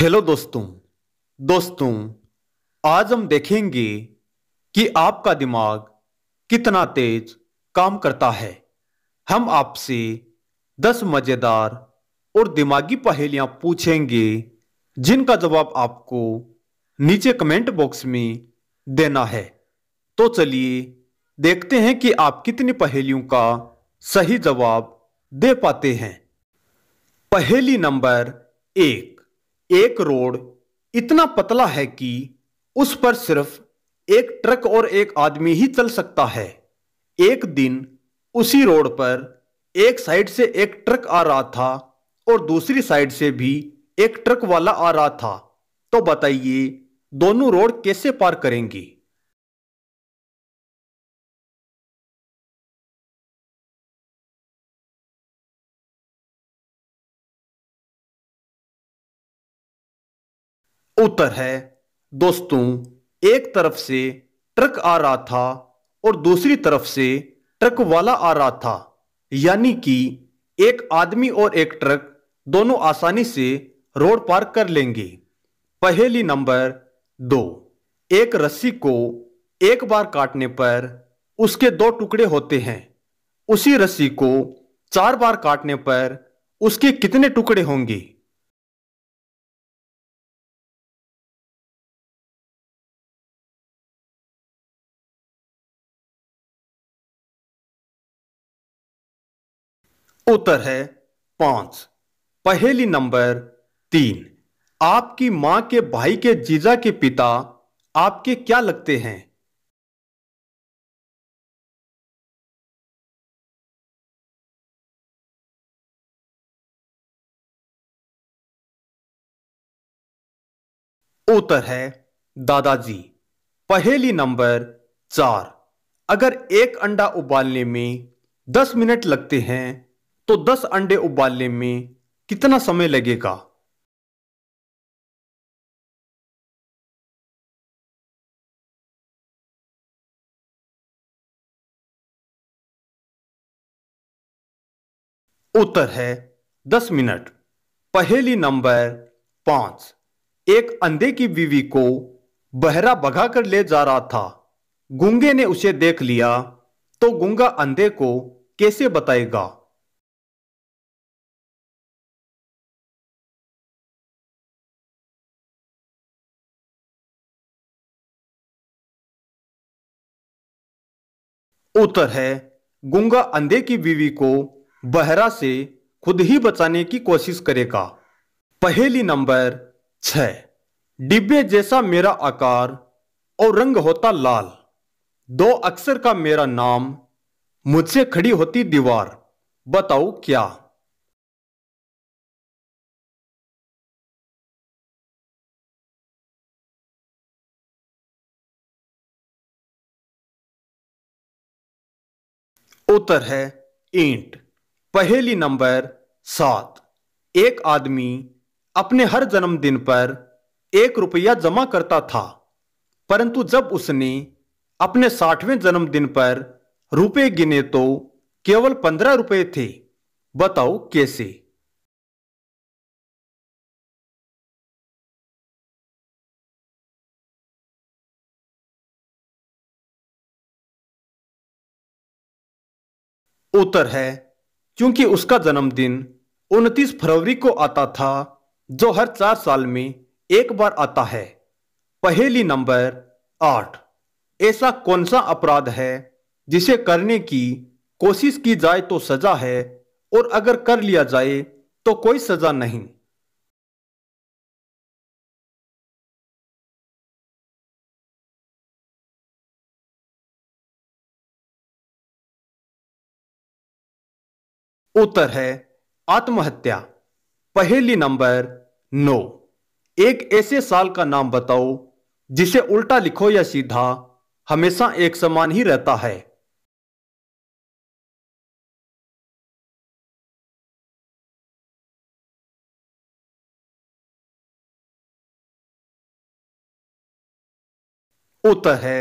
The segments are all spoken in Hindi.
हेलो दोस्तों दोस्तों आज हम देखेंगे कि आपका दिमाग कितना तेज काम करता है हम आपसे दस मज़ेदार और दिमागी पहेलियां पूछेंगे जिनका जवाब आपको नीचे कमेंट बॉक्स में देना है तो चलिए देखते हैं कि आप कितनी पहेलियों का सही जवाब दे पाते हैं पहेली नंबर एक एक रोड इतना पतला है कि उस पर सिर्फ एक ट्रक और एक आदमी ही चल सकता है एक दिन उसी रोड पर एक साइड से एक ट्रक आ रहा था और दूसरी साइड से भी एक ट्रक वाला आ रहा था तो बताइए दोनों रोड कैसे पार करेंगी उत्तर है दोस्तों एक तरफ से ट्रक आ रहा था और दूसरी तरफ से ट्रक वाला आ रहा था यानी कि एक आदमी और एक ट्रक दोनों आसानी से रोड पार कर लेंगे पहली नंबर दो एक रस्सी को एक बार काटने पर उसके दो टुकड़े होते हैं उसी रस्सी को चार बार काटने पर उसके कितने टुकड़े होंगे उत्तर है पांच पहेली नंबर तीन आपकी मां के भाई के जीजा के पिता आपके क्या लगते हैं उत्तर है दादाजी पहेली नंबर चार अगर एक अंडा उबालने में दस मिनट लगते हैं तो 10 अंडे उबालने में कितना समय लगेगा उत्तर है 10 मिनट पहेली नंबर पांच एक अंधे की बीवी को बहरा भगा कर ले जा रहा था गुंगे ने उसे देख लिया तो गुंगा अंधे को कैसे बताएगा उत्तर है गुंगा अंधे की बीवी को बहरा से खुद ही बचाने की कोशिश करेगा पहली नंबर छ डिब्बे जैसा मेरा आकार और रंग होता लाल दो अक्षर का मेरा नाम मुझसे खड़ी होती दीवार बताओ क्या उत्तर है ईंट पहेली नंबर सात एक आदमी अपने हर जन्मदिन पर एक रुपया जमा करता था परंतु जब उसने अपने साठवें जन्मदिन पर रुपए गिने तो केवल पंद्रह रुपए थे बताओ कैसे उत्तर है क्योंकि उसका जन्मदिन 29 फरवरी को आता था जो हर चार साल में एक बार आता है पहेली नंबर आठ ऐसा कौन सा अपराध है जिसे करने की कोशिश की जाए तो सजा है और अगर कर लिया जाए तो कोई सजा नहीं उत्तर है आत्महत्या पहली नंबर नौ एक ऐसे साल का नाम बताओ जिसे उल्टा लिखो या सीधा हमेशा एक समान ही रहता है उत्तर है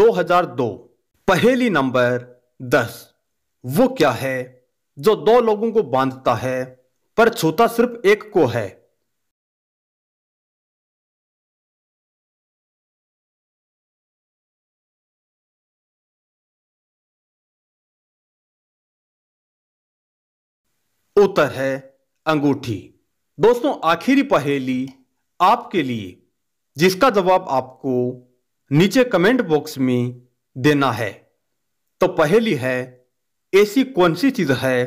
2002 पहेली नंबर 10 वो क्या है जो दो लोगों को बांधता है पर छूता सिर्फ एक को है उत्तर है अंगूठी दोस्तों आखिरी पहेली आपके लिए जिसका जवाब आपको नीचे कमेंट बॉक्स में देना है तो पहेली है ऐसी कौन सी चीज है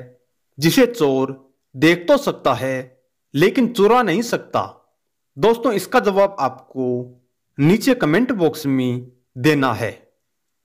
जिसे चोर देख तो सकता है लेकिन चुरा नहीं सकता दोस्तों इसका जवाब आपको नीचे कमेंट बॉक्स में देना है